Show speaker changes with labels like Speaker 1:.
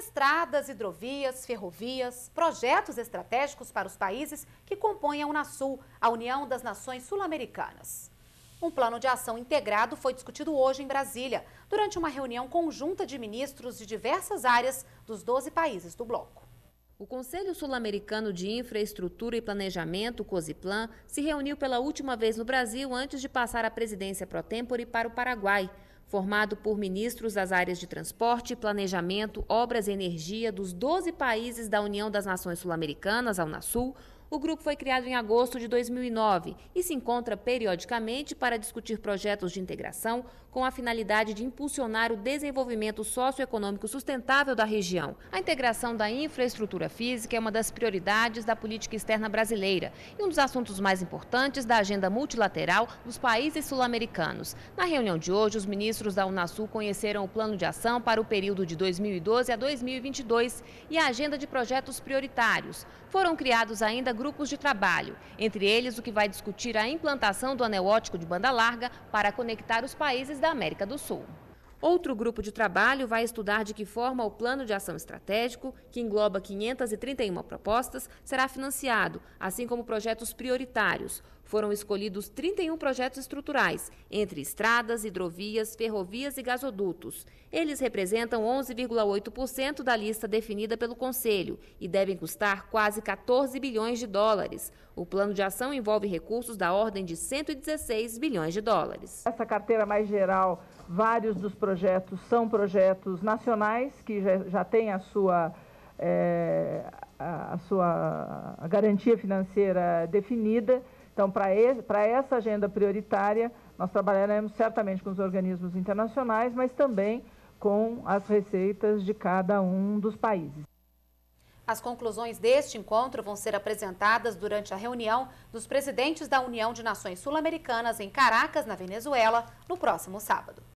Speaker 1: estradas, hidrovias, ferrovias, projetos estratégicos para os países que compõem a Unasul, a União das Nações Sul-Americanas. Um plano de ação integrado foi discutido hoje em Brasília, durante uma reunião conjunta de ministros de diversas áreas dos 12 países do bloco. O
Speaker 2: Conselho Sul-Americano de Infraestrutura e Planejamento, COSIPLAN, se reuniu pela última vez no Brasil antes de passar a presidência pro tempore para o Paraguai formado por ministros das áreas de transporte, planejamento, obras e energia dos 12 países da União das Nações Sul-Americanas, a Unasul, o grupo foi criado em agosto de 2009 e se encontra periodicamente para discutir projetos de integração com a finalidade de impulsionar o desenvolvimento socioeconômico sustentável da região. A integração da infraestrutura física é uma das prioridades da política externa brasileira e um dos assuntos mais importantes da agenda multilateral dos países sul-americanos. Na reunião de hoje, os ministros da Unasul conheceram o plano de ação para o período de 2012 a 2022 e a agenda de projetos prioritários. Foram criados ainda grupos de trabalho, entre eles o que vai discutir a implantação do anel ótico de banda larga para conectar os países da América do Sul. Outro grupo de trabalho vai estudar de que forma o Plano de Ação Estratégico, que engloba 531 propostas, será financiado, assim como projetos prioritários. Foram escolhidos 31 projetos estruturais, entre estradas, hidrovias, ferrovias e gasodutos. Eles representam 11,8% da lista definida pelo Conselho e devem custar quase 14 bilhões de dólares. O plano de ação envolve recursos da ordem de 116 bilhões de dólares.
Speaker 3: Essa carteira mais geral, vários dos projetos são projetos nacionais, que já, já têm a sua. É, a sua garantia financeira definida. Então, para essa agenda prioritária, nós trabalharemos certamente com os organismos internacionais, mas também com as receitas de cada um dos países.
Speaker 1: As conclusões deste encontro vão ser apresentadas durante a reunião dos presidentes da União de Nações Sul-Americanas em Caracas, na Venezuela, no próximo sábado.